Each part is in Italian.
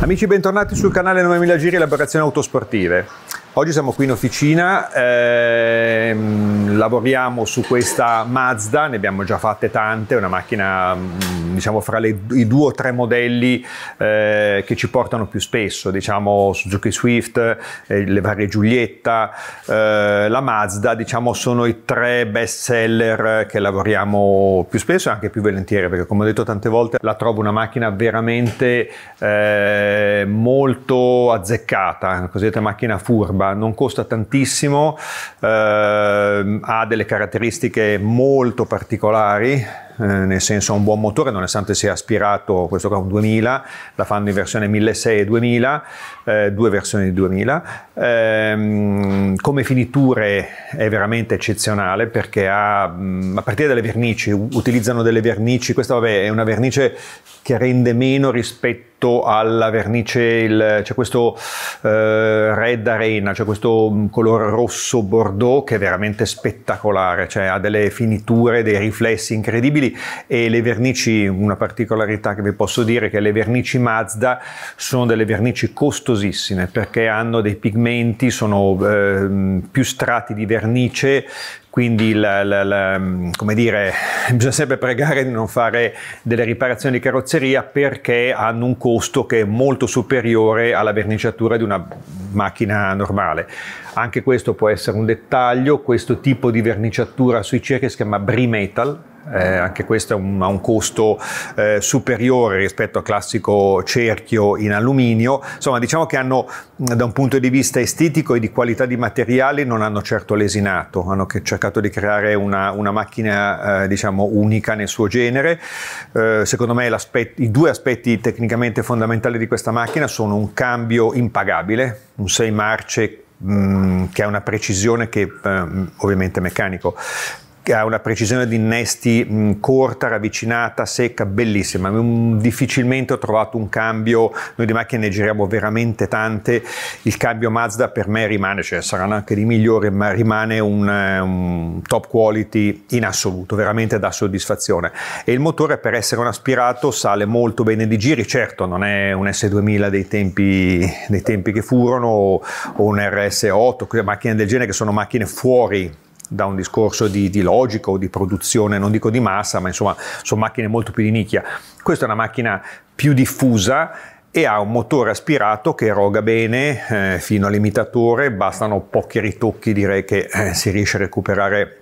Amici bentornati sul canale 9000 Giri Elaborazioni Autosportive. Oggi siamo qui in officina, ehm, lavoriamo su questa Mazda, ne abbiamo già fatte tante, è una macchina mm, diciamo fra le, i due o tre modelli eh, che ci portano più spesso, diciamo Suzuki Swift, eh, le varie Giulietta, eh, la Mazda diciamo sono i tre best seller che lavoriamo più spesso e anche più volentieri perché come ho detto tante volte la trovo una macchina veramente eh, molto azzeccata, una cosiddetta macchina furba Simba, non costa tantissimo, eh, ha delle caratteristiche molto particolari, eh, nel senso ha un buon motore, nonostante sia aspirato, questo qua un 2000, la fanno in versione 1600 e 2000, eh, due versioni di 2000. Eh, come finiture è veramente eccezionale perché ha, mm, a partire dalle vernici, utilizzano delle vernici, questa vabbè è una vernice che rende meno rispetto alla vernice, il, c'è questo eh, Red Arena, cioè questo mm, colore rosso bordeaux che è veramente spettacolare, cioè ha delle finiture, dei riflessi incredibili sostenibili e le vernici, una particolarità che vi posso dire è che le vernici Mazda sono delle vernici costosissime perché hanno dei pigmenti, sono eh, più strati di vernice, quindi la, la, la, mm, dire, bisogna sempre pregare di non fare delle riparazioni di carrozzeria perché hanno un costo che è molto superiore alla verniciatura di una macchina normale. Anche questo può essere un dettaglio, questo tipo di verniciatura sui cerchi si chiama Bri Metal, eh, anche questo ha un, un, costo eh, superiore rispetto al classico cerchio in alluminio, insomma diciamo che hanno mm, da un punto di vista estetico e di qualità di materiali non hanno certo lesinato, hanno cercato di creare una, una macchina eh, diciamo unica nel suo genere, eh, secondo me i due aspetti tecnicamente fondamentali di questa macchina sono un cambio impagabile, un 6 marce mm, che ha una precisione che ehm, ovviamente è meccanico ha una precisione di innesti mh, corta, ravvicinata, secca, bellissima. Mh, difficilmente ho trovato un cambio, noi di macchine ne giriamo veramente tante, il cambio Mazda per me rimane, cioè saranno anche di migliore, ma rimane un, eh, un top quality in assoluto, veramente da soddisfazione. E il motore per essere un aspirato sale molto bene di giri, certo non è un S2000 dei tempi, dei tempi che furono o un RS8, macchine del genere che sono macchine fuori da un discorso di, di logica o di produzione, non dico di massa, ma insomma sono macchine molto più di nicchia. Questa è una macchina più diffusa e ha un motore aspirato che eroga bene eh, fino all'imitatore, bastano pochi ritocchi direi che eh, si riesce a recuperare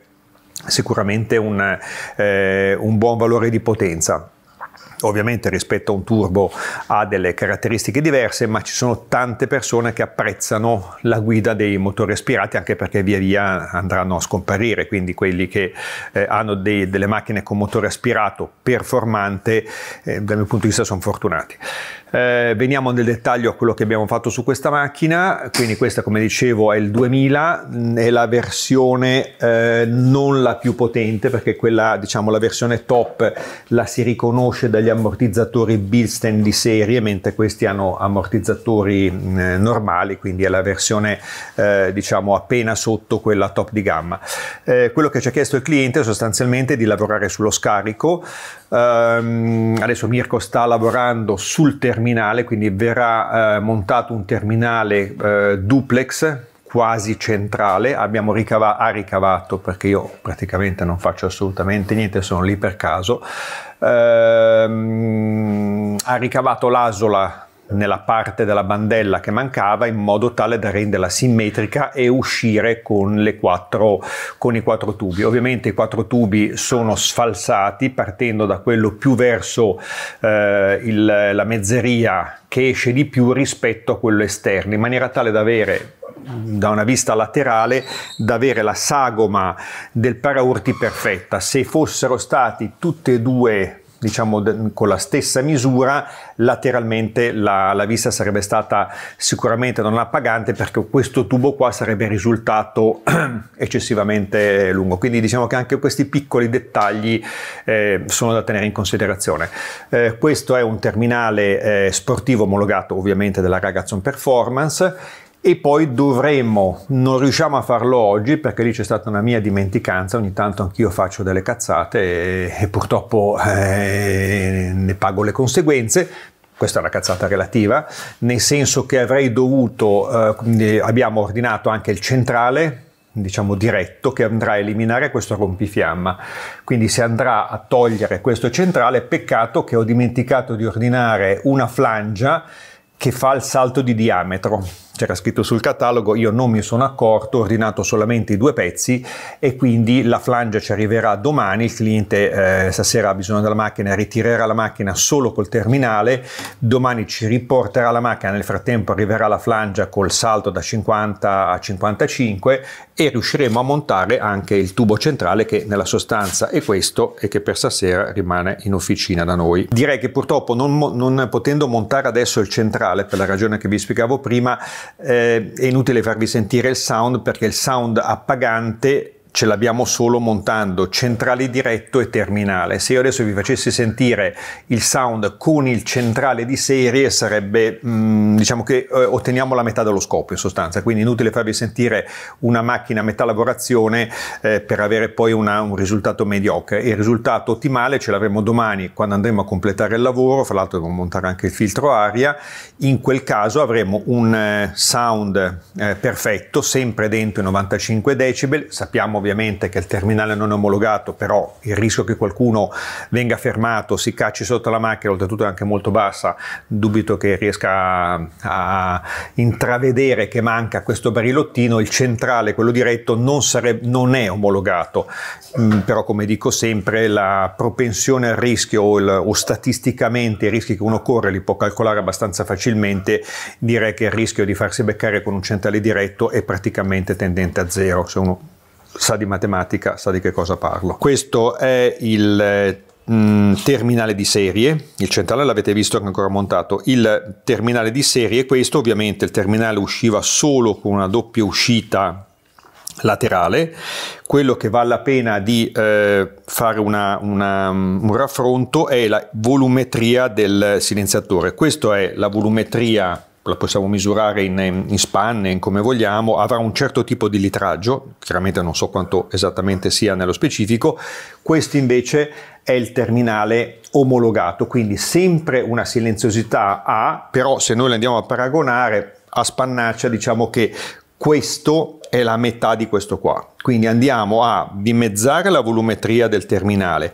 sicuramente un, eh, un buon valore di potenza. Ovviamente rispetto a un turbo ha delle caratteristiche diverse, ma ci sono tante persone che apprezzano la guida dei motori aspirati anche perché via via andranno a scomparire, quindi quelli che eh, hanno dei, delle macchine con motore aspirato performante eh, dal mio punto di vista sono fortunati. Eh, veniamo nel dettaglio a quello che abbiamo fatto su questa macchina, quindi questa come dicevo è il 2000, mm, è la versione eh, non la più potente perché quella, diciamo la versione top la si riconosce dagli ammortizzatori Bilstein di serie, mentre questi hanno ammortizzatori mm, eh, normali, quindi è la versione eh, diciamo appena sotto quella top di gamma. Eh, quello che ci ha chiesto il cliente sostanzialmente è di lavorare sullo scarico, ehm, adesso Mirko sta lavorando sul terminale terminale, quindi verrà eh, montato un terminale eh, duplex quasi centrale, abbiamo ricava- ha ricavato, perché io praticamente non faccio assolutamente niente, sono lì per caso, ehm, ha ricavato l'asola nella parte della bandella che mancava in modo tale da renderla simmetrica e uscire con, quattro, con, i quattro tubi. Ovviamente i quattro tubi sono sfalsati partendo da quello più verso eh, il, la mezzeria che esce di più rispetto a quello esterno, in maniera tale da avere da una vista laterale da avere la sagoma del paraurti perfetta. Se fossero stati tutti e due diciamo con la stessa misura, lateralmente la, la, vista sarebbe stata sicuramente non appagante perché questo tubo qua sarebbe risultato eccessivamente lungo. Quindi diciamo che anche questi piccoli dettagli eh, sono da tenere in considerazione. Eh, questo è un terminale eh, sportivo omologato ovviamente della Ragazon Performance e poi dovremmo, non riusciamo a farlo oggi perché lì c'è stata una mia dimenticanza, ogni tanto anch'io faccio delle cazzate e, e purtroppo eh, ne pago le conseguenze, questa è una cazzata relativa, nel senso che avrei dovuto, eh, eh abbiamo ordinato anche il centrale, diciamo diretto, che andrà a eliminare questo rompifiamma, quindi si andrà a togliere questo centrale, peccato che ho dimenticato di ordinare una flangia che fa il salto di diametro. C'era scritto sul catalogo, io non mi sono accorto, ho ordinato solamente i due pezzi e quindi la flange ci arriverà domani, il cliente eh, stasera ha bisogno della macchina, ritirerà la macchina solo col terminale, domani ci riporterà la macchina, nel frattempo arriverà la flange col salto da 50 a 55 e riusciremo a montare anche il tubo centrale che nella sostanza è questo e che per stasera rimane in officina da noi. Direi che purtroppo non, non potendo montare adesso il centrale digitale per la ragione che vi spiegavo prima eh, è inutile farvi sentire il sound perché il sound appagante ce l'abbiamo solo montando centrale diretto e terminale. Se io adesso vi facessi sentire il sound con il centrale di serie sarebbe, mh, mm, diciamo che eh, otteniamo la metà dello scopo in sostanza, quindi inutile farvi sentire una macchina a metà lavorazione eh, per avere poi una, un risultato mediocre. Il risultato ottimale ce l'avremo domani quando andremo a completare il lavoro, fra l'altro devo montare anche il filtro aria, in quel caso avremo un eh, sound eh, perfetto, sempre dentro i 95 decibel, sappiamo ovviamente che il terminale non è omologato, però il rischio che qualcuno venga fermato, si cacci sotto la macchina, oltretutto è anche molto bassa, dubito che riesca a, a intravedere che manca questo barilottino, il centrale, quello diretto, non, sarebbe, non è omologato, mm, però come dico sempre la propensione al rischio o, il, o statisticamente i rischi che uno corre li può calcolare abbastanza facilmente, direi che il rischio di farsi beccare con un centrale diretto è praticamente tendente a zero se uno sa di matematica, sa di che cosa parlo. Questo è il eh, mm, terminale di serie, il centrale l'avete visto che è ancora montato, il terminale di serie, questo ovviamente il terminale usciva solo con una doppia uscita laterale, quello che vale la pena di eh, fare una, una, mm, un raffronto è la volumetria del silenziatore, questa è la volumetria la possiamo misurare in, in spanne, in come vogliamo, avrà un certo tipo di litraggio, chiaramente non so quanto esattamente sia nello specifico, questo invece è il terminale omologato, quindi sempre una silenziosità A, però se noi la andiamo a paragonare a spannaccia diciamo che questo è la metà di questo qua, quindi andiamo a dimezzare la volumetria del terminale,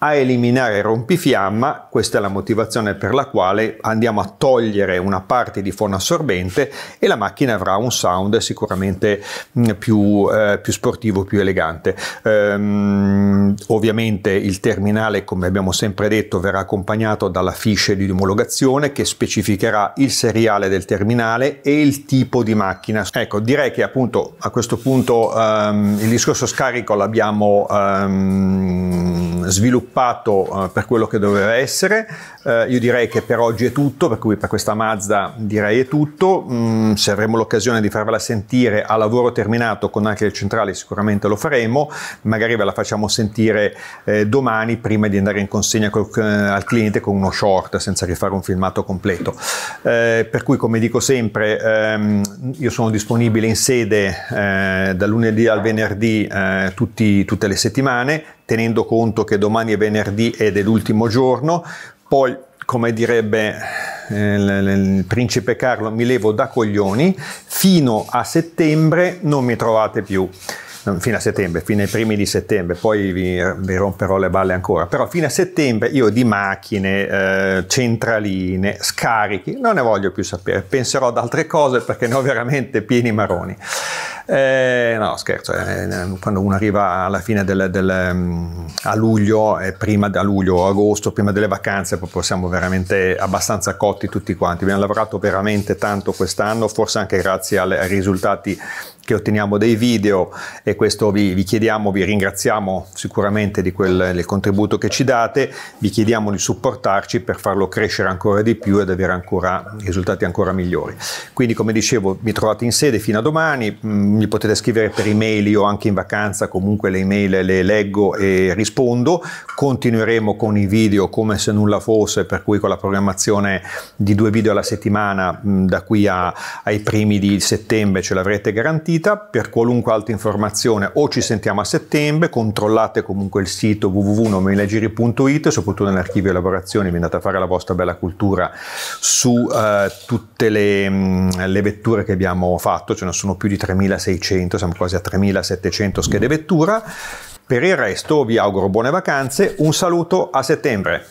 a eliminare il rompifiamma, questa è la motivazione per la quale andiamo a togliere una parte di fono assorbente e la macchina avrà un sound sicuramente mm, più, eh, più sportivo, più elegante. Ehm, ovviamente il terminale, come abbiamo sempre detto, verrà accompagnato dalla fiche di omologazione che specificherà il seriale del terminale e il tipo di macchina. Ecco, direi che appunto a questo punto ehm, il discorso scarico l'abbiamo ehm, sviluppato sviluppato eh, per quello che doveva essere. Eh, io direi che per oggi è tutto, per cui per questa Mazda direi è tutto. Mm, se avremo l'occasione di farvela sentire a lavoro terminato con anche il centrale sicuramente lo faremo, magari ve la facciamo sentire eh, domani prima di andare in consegna col, eh, al cliente con uno short senza rifare un filmato completo. Eh, per cui come dico sempre ehm, io sono disponibile in sede eh, dal lunedì al venerdì tutti, tutte le settimane tenendo conto che domani è venerdì ed è l'ultimo giorno, poi come direbbe eh, il principe Carlo mi levo da coglioni, fino a settembre non mi trovate più fino a settembre, fino ai primi di settembre, poi vi, vi, romperò le balle ancora, però fino a settembre io di macchine, eh, centraline, scarichi, non ne voglio più sapere, penserò ad altre cose perché ne ho veramente pieni maroni. Eh, no, scherzo, eh, eh, quando uno arriva alla fine del, del, mm, a luglio, eh, prima da luglio, o agosto, prima delle vacanze, proprio siamo veramente abbastanza cotti tutti quanti. Abbiamo lavorato veramente tanto quest'anno, forse anche grazie alle, ai risultati che otteniamo dei video e questo vi, vi chiediamo, vi ringraziamo sicuramente di quel del contributo che ci date, vi chiediamo di supportarci per farlo crescere ancora di più ed avere ancora risultati ancora migliori. Quindi come dicevo mi trovate in sede fino a domani, mm, mi potete scrivere per email, io anche in vacanza comunque le email le leggo e rispondo. Continueremo con i video come se nulla fosse, per cui con la programmazione di due video alla settimana mm, da qui a, ai primi di settembre ce l'avrete garantita. Per qualunque altra informazione o ci sentiamo a settembre, controllate comunque il sito www.nomelegiri.it, soprattutto nell'archivio elaborazioni, vi andate a fare la vostra bella cultura su uh, tutte le, mh, mm, le vetture che abbiamo fatto, ce ne sono più di 3600 3.600, siamo quasi a 3.700 schede vettura. Per il resto vi auguro buone vacanze, un saluto a settembre.